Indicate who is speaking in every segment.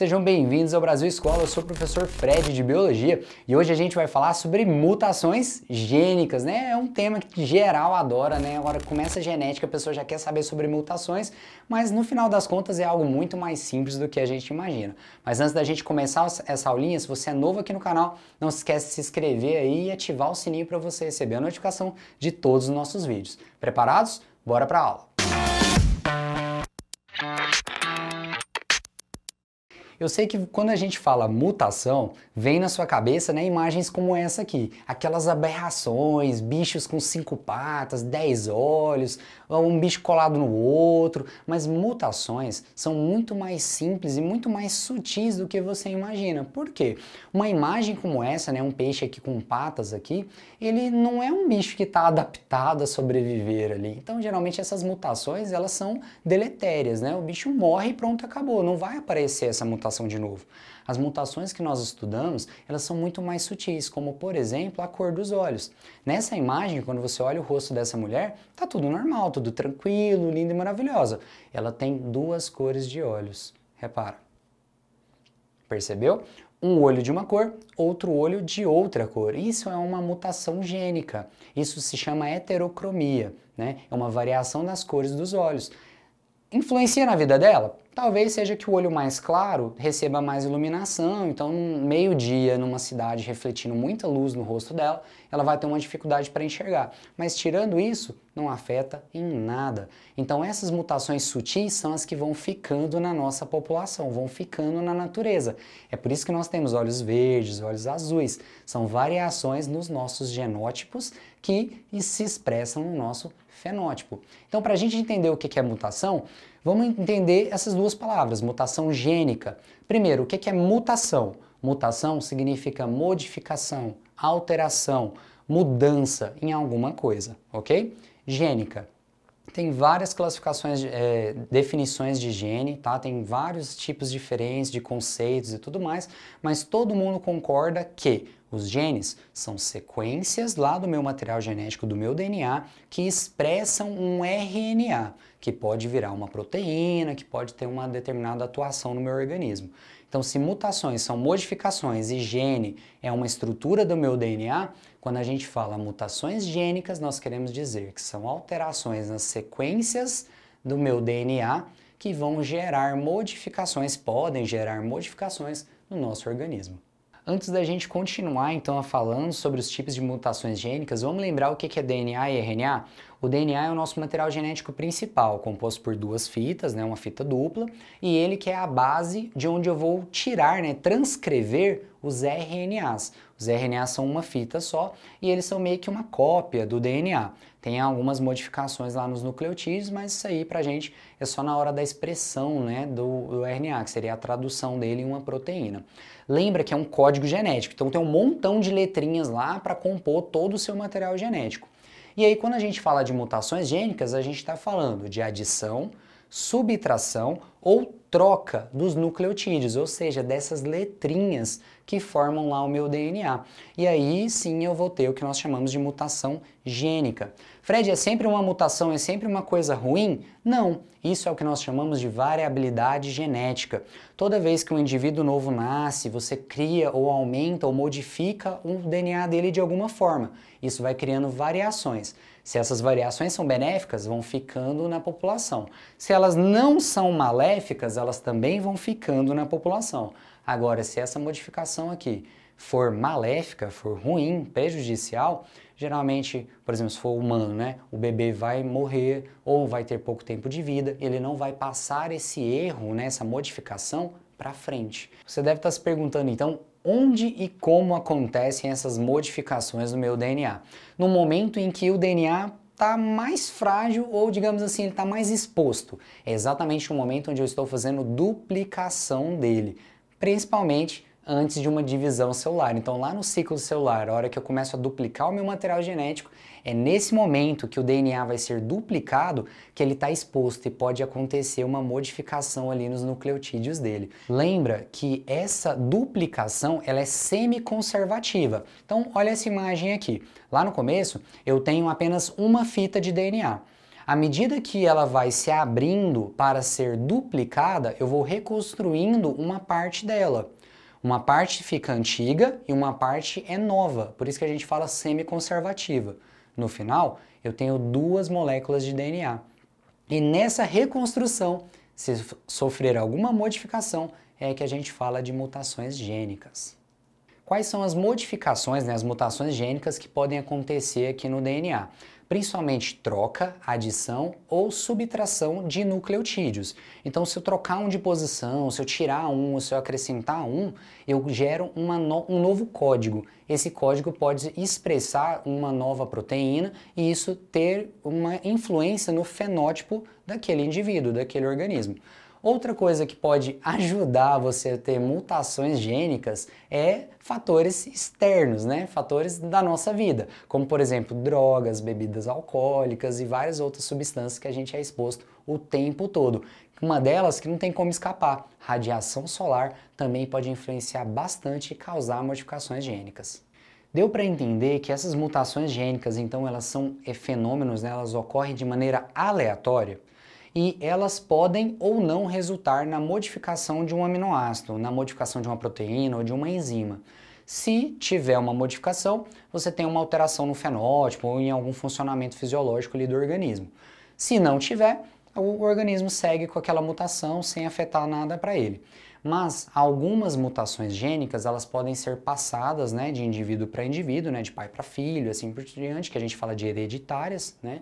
Speaker 1: Sejam bem-vindos ao Brasil Escola, eu sou o professor Fred de Biologia e hoje a gente vai falar sobre mutações gênicas, né? É um tema que geral adora, né? Agora começa a genética, a pessoa já quer saber sobre mutações, mas no final das contas é algo muito mais simples do que a gente imagina. Mas antes da gente começar essa aulinha, se você é novo aqui no canal, não se esquece de se inscrever aí e ativar o sininho para você receber a notificação de todos os nossos vídeos. Preparados? Bora para a aula! Música eu sei que quando a gente fala mutação, vem na sua cabeça né, imagens como essa aqui, aquelas aberrações, bichos com cinco patas, dez olhos, um bicho colado no outro, mas mutações são muito mais simples e muito mais sutis do que você imagina. Por quê? Uma imagem como essa, né, um peixe aqui com patas aqui, ele não é um bicho que está adaptado a sobreviver ali. Então, geralmente essas mutações elas são deletérias, né? O bicho morre e pronto acabou, não vai aparecer essa mutação mutação de novo. As mutações que nós estudamos, elas são muito mais sutis, como por exemplo a cor dos olhos. Nessa imagem, quando você olha o rosto dessa mulher, tá tudo normal, tudo tranquilo, lindo e maravilhosa. Ela tem duas cores de olhos. Repara. Percebeu? um olho de uma cor, outro olho de outra cor. Isso é uma mutação gênica. Isso se chama heterocromia, né? É uma variação nas cores dos olhos. Influencia na vida dela? Talvez seja que o olho mais claro receba mais iluminação, então meio-dia numa cidade refletindo muita luz no rosto dela, ela vai ter uma dificuldade para enxergar. Mas tirando isso, não afeta em nada. Então essas mutações sutis são as que vão ficando na nossa população, vão ficando na natureza. É por isso que nós temos olhos verdes, olhos azuis. São variações nos nossos genótipos que se expressam no nosso fenótipo. Então, para a gente entender o que é mutação, vamos entender essas duas palavras, mutação gênica. Primeiro, o que é mutação? Mutação significa modificação, alteração, mudança em alguma coisa, ok? Gênica tem várias classificações, é, definições de higiene, tá? Tem vários tipos diferentes de conceitos e tudo mais, mas todo mundo concorda que os genes são sequências lá do meu material genético, do meu DNA, que expressam um RNA, que pode virar uma proteína, que pode ter uma determinada atuação no meu organismo. Então, se mutações são modificações e gene é uma estrutura do meu DNA, quando a gente fala mutações gênicas, nós queremos dizer que são alterações nas sequências do meu DNA que vão gerar modificações, podem gerar modificações no nosso organismo. Antes da gente continuar então falando sobre os tipos de mutações gênicas, vamos lembrar o que é DNA e RNA? O DNA é o nosso material genético principal, composto por duas fitas, né, uma fita dupla, e ele que é a base de onde eu vou tirar, né, transcrever os RNAs. Os RNA são uma fita só e eles são meio que uma cópia do DNA. Tem algumas modificações lá nos nucleotídeos, mas isso aí pra gente é só na hora da expressão né, do, do RNA, que seria a tradução dele em uma proteína. Lembra que é um código genético, então tem um montão de letrinhas lá para compor todo o seu material genético. E aí, quando a gente fala de mutações gênicas, a gente está falando de adição, subtração ou troca dos nucleotídeos, ou seja, dessas letrinhas que formam lá o meu DNA. E aí sim eu vou ter o que nós chamamos de mutação gênica. Fred, é sempre uma mutação, é sempre uma coisa ruim? Não, isso é o que nós chamamos de variabilidade genética. Toda vez que um indivíduo novo nasce, você cria ou aumenta ou modifica o DNA dele de alguma forma. Isso vai criando variações. Se essas variações são benéficas, vão ficando na população. Se elas não são maléficas, elas também vão ficando na população. Agora, se essa modificação aqui for maléfica, for ruim, prejudicial, geralmente, por exemplo, se for humano, né, o bebê vai morrer ou vai ter pouco tempo de vida, ele não vai passar esse erro, né, essa modificação para frente. Você deve estar tá se perguntando, então, onde e como acontecem essas modificações no meu DNA. No momento em que o DNA está mais frágil ou, digamos assim, ele está mais exposto. É exatamente o momento onde eu estou fazendo duplicação dele, principalmente antes de uma divisão celular. Então, lá no ciclo celular, a hora que eu começo a duplicar o meu material genético, é nesse momento que o DNA vai ser duplicado que ele está exposto e pode acontecer uma modificação ali nos nucleotídeos dele. Lembra que essa duplicação ela é semiconservativa. Então, olha essa imagem aqui. Lá no começo, eu tenho apenas uma fita de DNA. À medida que ela vai se abrindo para ser duplicada, eu vou reconstruindo uma parte dela. Uma parte fica antiga e uma parte é nova, por isso que a gente fala semi-conservativa. No final, eu tenho duas moléculas de DNA. E nessa reconstrução, se sofrer alguma modificação, é que a gente fala de mutações gênicas. Quais são as modificações, né, as mutações gênicas que podem acontecer aqui no DNA? principalmente troca, adição ou subtração de nucleotídeos. Então, se eu trocar um de posição, se eu tirar um, se eu acrescentar um, eu gero no, um novo código. Esse código pode expressar uma nova proteína e isso ter uma influência no fenótipo daquele indivíduo, daquele organismo. Outra coisa que pode ajudar você a ter mutações gênicas é fatores externos, né? Fatores da nossa vida, como por exemplo, drogas, bebidas alcoólicas e várias outras substâncias que a gente é exposto o tempo todo. Uma delas que não tem como escapar, radiação solar também pode influenciar bastante e causar modificações gênicas. Deu para entender que essas mutações gênicas, então, elas são fenômenos, né? elas ocorrem de maneira aleatória? e elas podem ou não resultar na modificação de um aminoácido, na modificação de uma proteína ou de uma enzima. Se tiver uma modificação, você tem uma alteração no fenótipo ou em algum funcionamento fisiológico do organismo. Se não tiver, o organismo segue com aquela mutação sem afetar nada para ele. Mas algumas mutações gênicas, elas podem ser passadas né, de indivíduo para indivíduo, né, de pai para filho, assim por diante, que a gente fala de hereditárias, né?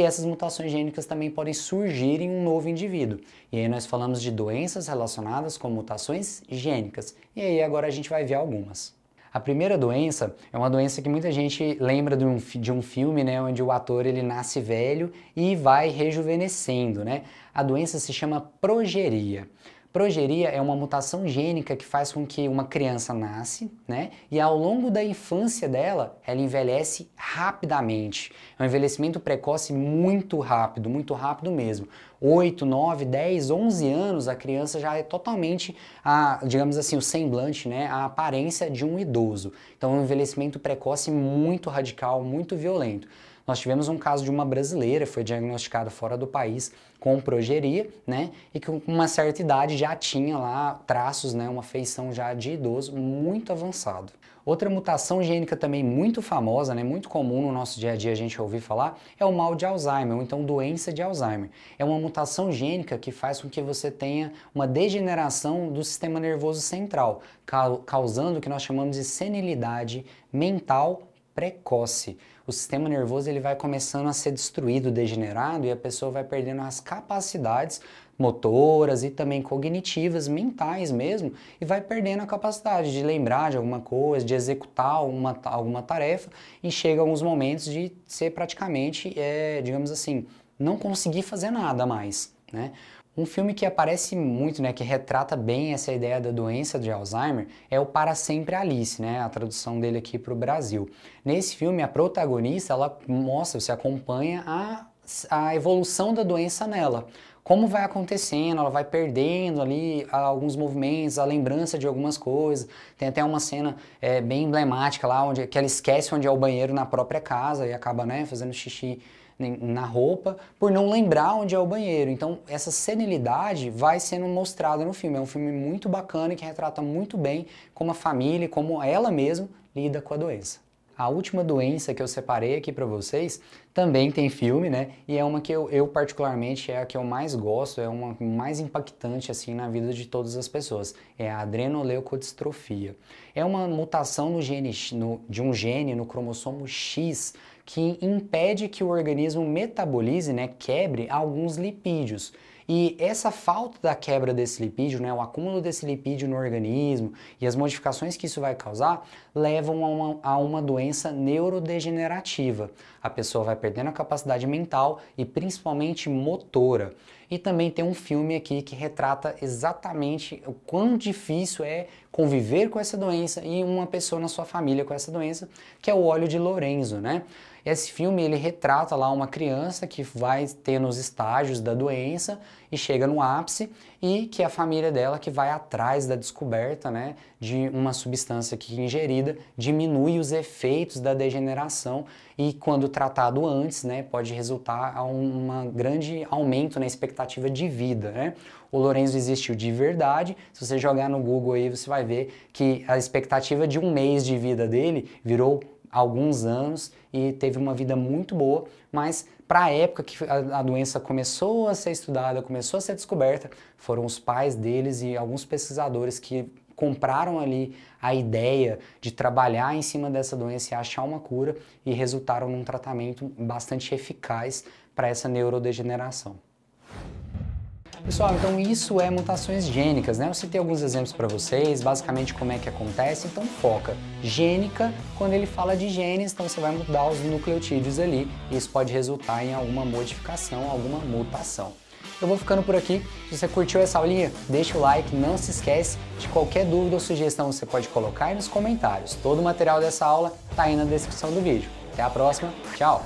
Speaker 1: e essas mutações gênicas também podem surgir em um novo indivíduo. E aí nós falamos de doenças relacionadas com mutações gênicas. E aí agora a gente vai ver algumas. A primeira doença é uma doença que muita gente lembra de um, de um filme, né, onde o ator ele nasce velho e vai rejuvenescendo, né? A doença se chama progeria. Progeria é uma mutação gênica que faz com que uma criança nasce, né? E ao longo da infância dela, ela envelhece rapidamente. É um envelhecimento precoce muito rápido, muito rápido mesmo. 8, 9, 10, 11 anos, a criança já é totalmente, a, digamos assim, o semblante, né, a aparência de um idoso. Então, é um envelhecimento precoce muito radical, muito violento. Nós tivemos um caso de uma brasileira, foi diagnosticada fora do país com progeria, né? E que com uma certa idade já tinha lá traços, né? Uma feição já de idoso muito avançado. Outra mutação gênica também muito famosa, né, muito comum no nosso dia a dia a gente ouvir falar, é o mal de Alzheimer, ou então doença de Alzheimer. É uma mutação gênica que faz com que você tenha uma degeneração do sistema nervoso central, causando o que nós chamamos de senilidade mental precoce. O sistema nervoso ele vai começando a ser destruído, degenerado e a pessoa vai perdendo as capacidades motoras e também cognitivas, mentais mesmo, e vai perdendo a capacidade de lembrar de alguma coisa, de executar uma, alguma tarefa e chega alguns momentos de ser praticamente, é, digamos assim, não conseguir fazer nada mais. Né? Um filme que aparece muito, né, que retrata bem essa ideia da doença de Alzheimer é o Para Sempre Alice, né, a tradução dele aqui para o Brasil. Nesse filme, a protagonista, ela mostra, você acompanha a, a evolução da doença nela. Como vai acontecendo, ela vai perdendo ali ah, alguns movimentos, a lembrança de algumas coisas. Tem até uma cena é, bem emblemática lá, onde que ela esquece onde é o banheiro na própria casa e acaba, né, fazendo xixi na roupa, por não lembrar onde é o banheiro. Então, essa senilidade vai sendo mostrada no filme. É um filme muito bacana que retrata muito bem como a família, como ela mesma lida com a doença. A última doença que eu separei aqui para vocês também tem filme, né? E é uma que eu, eu, particularmente é a que eu mais gosto, é uma mais impactante assim na vida de todas as pessoas. É a adrenoleucodistrofia. É uma mutação no gene, no, de um gene no cromossomo X que impede que o organismo metabolize, né, quebre alguns lipídios. E essa falta da quebra desse lipídio, né, o acúmulo desse lipídio no organismo e as modificações que isso vai causar levam a uma, a uma doença neurodegenerativa. A pessoa vai perdendo a capacidade mental e principalmente motora. E também tem um filme aqui que retrata exatamente o quão difícil é conviver com essa doença e uma pessoa na sua família com essa doença, que é o óleo de Lorenzo, né? Esse filme ele retrata lá uma criança que vai ter nos estágios da doença e chega no ápice e que é a família dela que vai atrás da descoberta né, de uma substância que ingerida diminui os efeitos da degeneração e quando tratado antes né, pode resultar a um grande aumento na expectativa de vida. Né? O Lorenzo existiu de verdade, se você jogar no Google aí você vai ver que a expectativa de um mês de vida dele virou alguns anos e teve uma vida muito boa, mas para a época que a, a, doença começou a ser estudada, começou a ser descoberta, foram os pais deles e alguns pesquisadores que compraram ali a ideia de trabalhar em cima dessa doença e achar uma cura e resultaram num tratamento bastante eficaz para essa neurodegeneração. Pessoal, então isso é mutações gênicas, né? Eu citei alguns exemplos para vocês, basicamente como é que acontece, então foca. Gênica, quando ele fala de genes, então você vai mudar os nucleotídeos ali, e isso pode resultar em alguma modificação, alguma mutação. Eu vou ficando por aqui. Se você curtiu essa aulinha, deixa o like, não se esquece. De qualquer dúvida ou sugestão, você pode colocar aí nos comentários. Todo o material dessa aula está aí na descrição do vídeo. Até a próxima, tchau!